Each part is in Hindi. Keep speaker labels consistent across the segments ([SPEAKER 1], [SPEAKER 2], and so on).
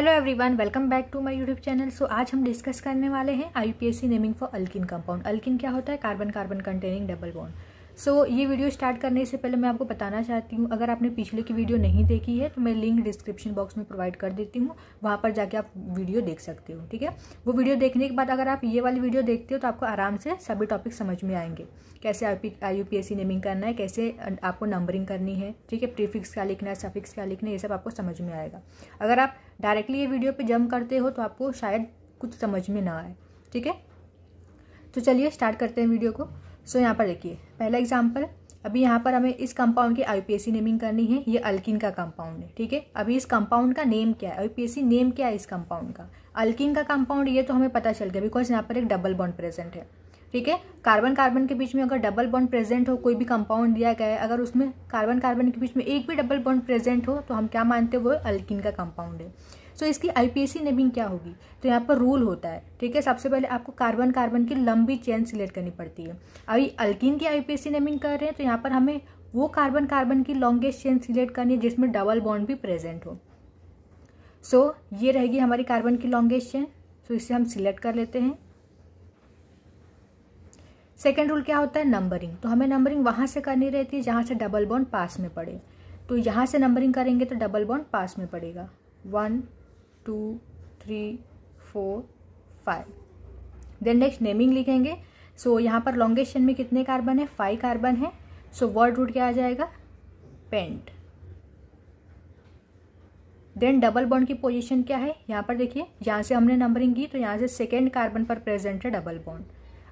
[SPEAKER 1] Hello everyone welcome back to my YouTube channel so आज हम डिस्कस करने वाले हैं IUPAC naming for alkyne compound alkyne क्या होता है carbon carbon containing double bond so so, ये वीडियो स्टार्ट करने से पहले मैं आपको बताना चाहती हूँ अगर आपने पिछले की वीडियो नहीं देखी है तो मैं लिंक डिस्क्रिप्शन बॉक्स में प्रोवाइड कर देती हूँ वहाँ पर जाके आप वीडियो देख सकते हो ठीक है वो वीडियो देखने के बाद अगर आप ये वाली वीडियो देखते हो तो आपको आराम से सभी टॉपिक समझ में आएंगे कैसे आई यू नेमिंग करना है कैसे आपको नंबरिंग करनी है ठीक है प्रीफिक्स क्या लिखना है सफिक्स क्या लिखना है ये सब आपको समझ में आएगा अगर आप डायरेक्टली ये वीडियो पर जम करते हो तो आपको शायद कुछ समझ में ना आए ठीक है तो चलिए स्टार्ट करते हैं वीडियो को सो यहाँ पर देखिए पहला एग्जाम्पल अभी यहाँ पर हमें इस कंपाउंड की आईपीएसी नेमिंग करनी है ये अल्किन का कंपाउंड है ठीक है अभी इस कंपाउंड का नेम क्या है आईपीएसी नेम क्या है इस कंपाउंड का अल्किन का कंपाउंड ये तो हमें पता चल गया बिकॉज यहाँ पर एक डबल बॉन्ड प्रेजेंट है ठीक है कार्बन कार्बन के बीच में अगर डबल बॉन्ड प्रेजेंट हो कोई भी कंपाउंड दिया गया है अगर उसमें कार्बन कार्बन के बीच में एक भी डबल बॉन्ड प्रेजेंट हो तो हम क्या मानते हैं वो अल्किन का कंपाउंड है सो तो इसकी आईपीएसी नेमिंग क्या होगी तो यहाँ पर रूल होता है ठीक है सबसे पहले आपको कार्बन कार्बन की लंबी चेन सिलेक्ट करनी पड़ती है अभी अल्किन की आईपीएसी नेमिंग कर रहे हैं तो यहाँ पर हमें वो कार्बन कार्बन की लॉन्गेस्ट चेन सिलेक्ट करनी है जिसमें डबल बॉन्ड भी प्रेजेंट हो सो so, ये रहेगी हमारी कार्बन की लॉन्गेस्ट चेन सो इसे हम सिलेक्ट कर लेते हैं सेकेंड रूल क्या होता है नंबरिंग तो हमें नंबरिंग वहाँ से करनी रहती है जहाँ से डबल बॉन्ड पास में पड़े तो यहाँ से नंबरिंग करेंगे तो डबल बॉन्ड पास में पड़ेगा one two three four five then next naming लिखेंगे सो so, यहाँ पर लॉन्गेस्ट चेन में कितने कार्बन है फाइव कार्बन है सो वर्ड रूट क्या आ जाएगा पेंट देन डबल बॉन्ड की पोजीशन क्या है यहाँ पर देखिए यहाँ से हमने नंबरिंग की तो यहाँ से सेकेंड कार्बन पर प्रेजेंट है डबल बॉन्ड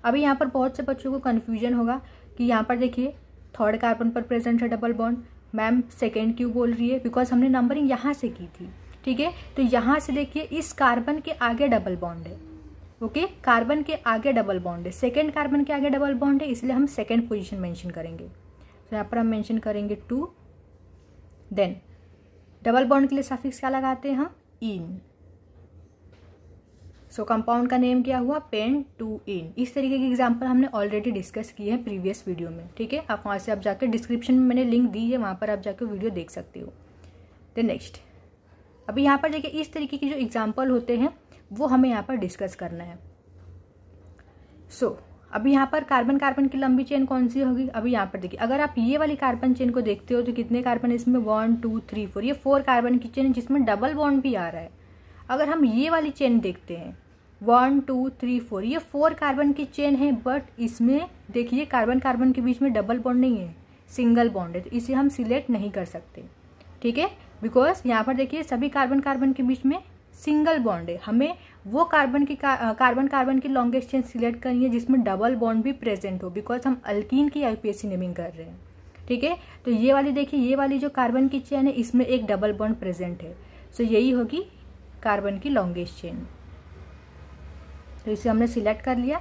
[SPEAKER 1] अभी यहाँ पर बहुत से बच्चों को कन्फ्यूजन होगा कि यहाँ पर देखिए थर्ड कार्बन पर प्रेजेंट है डबल बॉन्ड मैम सेकेंड क्यों बोल रही है बिकॉज हमने नंबरिंग यहाँ से की थी ठीक है तो यहाँ से देखिए इस कार्बन के आगे डबल बॉन्ड है ओके okay? कार्बन के आगे डबल बॉन्ड है सेकेंड कार्बन के आगे डबल बॉन्ड है इसलिए हम सेकेंड पोजिशन मैंशन करेंगे तो यहाँ पर हम मैंशन करेंगे टू देन डबल बॉन्ड के लिए सफिक्स क्या लगाते हैं हम इन सो कंपाउंड का नेम क्या हुआ पेन टू इन इस तरीके के एग्जाम्पल हमने ऑलरेडी डिस्कस किए हैं प्रीवियस वीडियो में ठीक है आप वहाँ से आप जाकर डिस्क्रिप्शन में मैंने लिंक दी है वहाँ पर आप जाकर वीडियो देख सकते हो दे नेक्स्ट अभी यहाँ पर देखिए इस तरीके के जो एग्जाम्पल होते हैं वो हमें यहाँ पर डिस्कस करना है सो so, अभी यहाँ पर कार्बन कार्बन की लंबी चेन कौन सी होगी अभी यहाँ पर देखिए अगर आप ये वाली कार्बन चेन को देखते हो तो कितने कार्बन इसमें वन टू थ्री फोर ये फोर कार्बन की चेन जिसमें डबल बॉन्ड भी आ रहा है अगर हम ये वाली चेन देखते हैं वन टू थ्री फोर ये फोर कार्बन की चेन है बट इसमें देखिए कार्बन कार्बन के बीच में डबल बॉन्ड नहीं है सिंगल बॉन्ड है तो इसे हम सिलेक्ट नहीं कर सकते ठीक है बिकॉज यहाँ पर देखिए सभी कार्बन कार्बन के बीच में सिंगल बॉन्ड है हमें वो कार्बन की कार्बन कार्बन की लॉन्गेस्ट चेन सिलेक्ट करनी है जिसमें डबल बॉन्ड भी प्रेजेंट हो बिकॉज हम अल्किन की आईपीएससी नेमिंग कर रहे हैं ठीक है तो ये वाली देखिए ये वाली जो कार्बन की चेन है इसमें एक डबल बॉन्ड प्रेजेंट है सो so, यही होगी कार्बन की लॉन्गेस्ट चेन तो इसे हमने सिलेक्ट कर लिया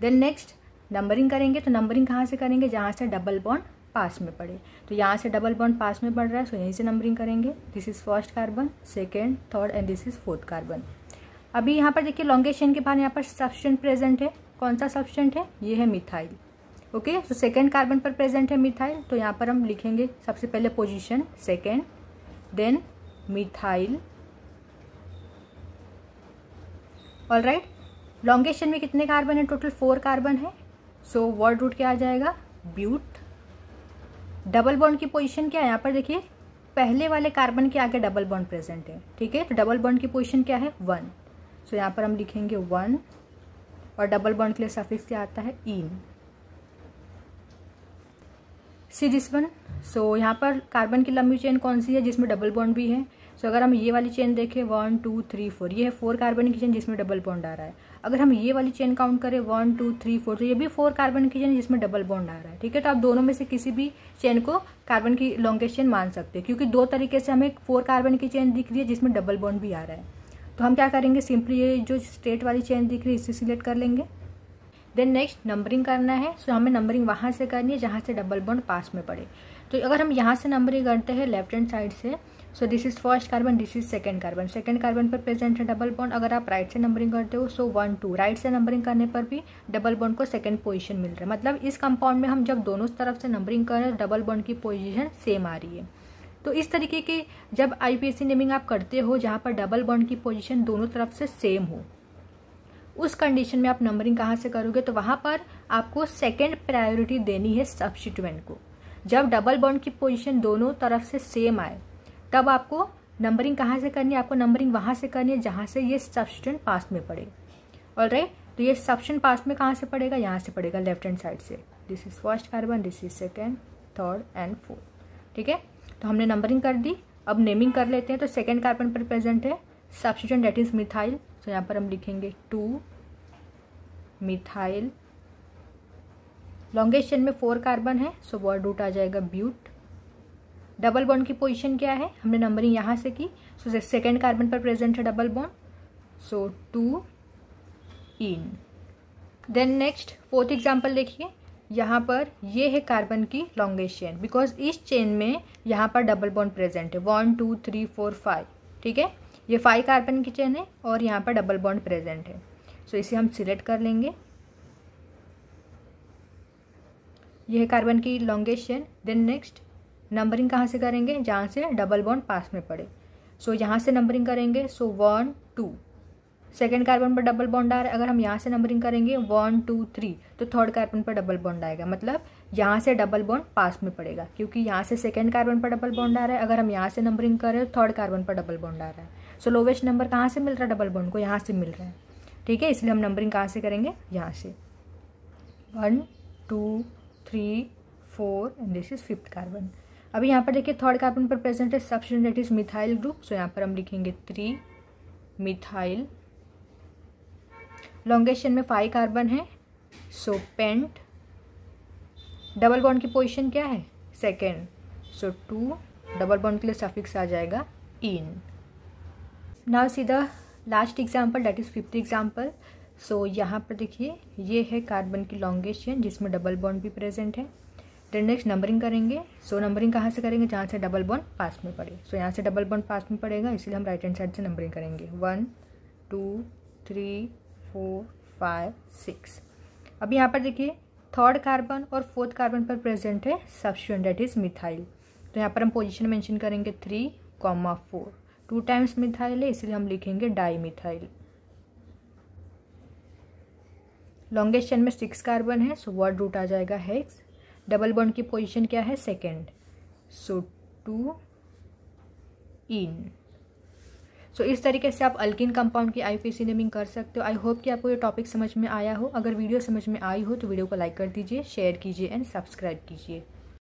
[SPEAKER 1] देन नेक्स्ट नंबरिंग करेंगे तो नंबरिंग कहाँ से करेंगे जहाँ से डबल बॉन्ड पास में पड़े तो यहाँ से डबल बॉन्ड पास में पड़ रहा है सो यहीं से नंबरिंग करेंगे this is first carbon second third and this is fourth carbon अभी यहाँ पर देखिए लॉन्गेशन के बाद यहाँ पर सब्सटेंट प्रेजेंट है कौन सा सब्सटेंट है ये है मिथाइल ओके तो सेकेंड कार्बन पर प्रेजेंट है मिथाइल तो यहाँ पर हम लिखेंगे सबसे पहले position second then methyl all right longest chain में कितने कार्बन है टोटल फोर कार्बन है सो वर्ड रूट क्या आ जाएगा ब्यूट डबल बॉन्ड की पोजीशन क्या है यहाँ पर देखिए पहले वाले कार्बन के आगे डबल बॉन्ड प्रेजेंट है ठीक है तो डबल बॉन्ड की पोजीशन क्या है वन सो यहाँ पर हम लिखेंगे वन और डबल बॉन्ड के लिए सफिक्स क्या आता है इन सी दिस वन सो यहाँ पर कार्बन की लंबी चेन कौन सी है जिसमें डबल बॉन्ड भी है सो अगर हम ये वाली चेन देखें वन टू थ्री फोर ये है फोर कार्बन की चेन जिसमें डबल बॉन्ड आ रहा है अगर हम ये वाली चेन काउंट करें वन टू थ्री फोर तो ये भी फोर कार्बन की चेन जिसमें डबल बॉन्ड आ रहा है ठीक है तो आप दोनों में से किसी भी चेन को कार्बन की लॉन्गेस्ट चेन मान सकते हैं क्योंकि दो तरीके से हमें फोर कार्बन की चेन दिख रही है जिसमें डबल बॉन्ड भी आ रहा है तो हम क्या करेंगे सिंपली ये जो स्ट्रेट वाली चेन दिख रही है इसे सिलेक्ट कर लेंगे देन नेक्स्ट नंबरिंग करना है सो हमें नंबरिंग वहाँ से करनी है जहाँ से डबल बॉन्ड पास में पड़े तो अगर हम यहाँ से नंबरिंग करते हैं लेफ्ट हैंड साइड से so this is first carbon this is second carbon second carbon पर प्रेजेंट है डबल बॉन्ड अगर आप राइट से नंबरिंग करते हो सो वन टू राइट से नंबरिंग करने पर भी डबल बॉन्ड को सेकेंड पोजिशन मिल रहा है मतलब इस कंपाउंड में हम जब दोनों तरफ से नंबरिंग कर रहे हैं डबल बॉन्ड की पोजिशन सेम आ रही है तो इस तरीके के जब आईपीएससी नेमिंग आप करते हो जहाँ पर डबल बॉन्ड की पोजिशन दोनों तरफ से सेम हो उस कंडीशन में आप नंबरिंग कहाँ से करोगे तो वहाँ पर आपको सेकेंड प्रायोरिटी देनी है सब्सिट्यूएंट को जब डबल बॉन्ड की पोजीशन दोनों तरफ से सेम आए तब आपको नंबरिंग कहाँ से करनी है आपको नंबरिंग वहाँ से करनी है जहाँ से ये सब्सटेंट पास्ट में पड़े और राइट तो ये सब्सटेंट पास्ट में कहाँ से पड़ेगा यहाँ से पड़ेगा लेफ्ट हैंड साइड से this is first carbon this is second third and fourth ठीक है तो हमने नंबरिंग कर दी अब नेमिंग कर लेते हैं तो सेकेंड कार्बन पर प्रेजेंट है सब्सटेंट डेट इज मिथाइल तो यहाँ पर हम लिखेंगे टू मिथाइल लॉन्गेस्ट चेन में फोर कार्बन है सो वर्ड रूट आ जाएगा ब्यूट डबल बॉन्ड की पोजीशन क्या है हमने नंबरिंग यहाँ से की सो सेकेंड कार्बन पर प्रेजेंट है double bond so two ene then next fourth example देखिए यहाँ पर ये है कार्बन की लॉन्गेस्ट चेन बिकॉज इस चेन में यहाँ पर डबल बॉन्ड प्रेजेंट है one two three four five ठीक है ये फाइव कार्बन की चेन है और यहाँ पर डबल बॉन्ड प्रेजेंट है सो so, इसे हम सिलेक्ट कर लेंगे यह कार्बन की longest chain then next numbering कहाँ से करेंगे जहाँ से डबल बॉन्ड पास में पड़े सो so, यहाँ से नंबरिंग करेंगे so one two second carbon पर डबल बॉन्ड आ रहा है अगर हम यहाँ से नंबरिंग करेंगे वन टू थ्री तो थर्ड कार्बन पर डबल बॉन्ड आएगा मतलब यहाँ से डबल बॉन्ड पास में पड़ेगा क्योंकि यहाँ से सेकेंड कार्बन पर डबल बॉन्ड आ रहा है अगर हम यहाँ से नंबरिंग करें तो थर्ड कार्बन पर डबल बॉन्ड आ रहा है सो लोवेस्ट नंबर कहाँ से मिल रहा है डबल बॉन्ड को यहाँ से मिल रहा है ठीक है इसलिए हम नंबरिंग कहाँ से करेंगे यहाँ से one two three four and this is fifth carbon अभी यहाँ पर देखिए थर्ड कार्बन पर प्रेजेंट है substituent that is methyl group so यहाँ पर हम लिखेंगे थ्री मिथाइल लॉन्गेस्ट में फाइव कार्बन है सो पेंट डबल बॉन्ड की पोजीशन क्या है second so two double bond के लिए सफिक्स आ जाएगा इन नाउ सीधा last example that is fifth example so यहाँ पर देखिए ये है कार्बन की लॉन्गेशन जिसमें डबल बॉन्ड भी प्रेजेंट है देन नेक्स्ट नंबरिंग करेंगे सो so, नंबरिंग कहाँ से करेंगे जहाँ से डबल बॉन्ड पास में पड़े सो so, यहाँ से डबल बॉन्ड पास में पड़ेगा इसलिए हम राइट हैंड साइड से नंबरिंग करेंगे one two three four five six अब यहाँ पर देखिए थर्ड कार्बन और फोर्थ कार्बन पर प्रेजेंट है सब्सटेंट डेट इज मिथाइल तो यहाँ पर हम पोजिशन मैंशन करेंगे three comma four two times methyl है इसलिए हम लिखेंगे डाई मिथाइल लॉन्गेस्ट चेन में सिक्स कार्बन है सो वर्ड रूट आ जाएगा हेक्स डबल बॉन्ड की पोजीशन क्या है सेकेंड सो टू इन सो इस तरीके से आप अल्किन कंपाउंड की आईपीसी नेमिंग कर सकते हो आई होप कि आपको ये टॉपिक समझ में आया हो अगर वीडियो समझ में आई हो तो वीडियो को लाइक कर दीजिए शेयर कीजिए एंड सब्सक्राइब कीजिए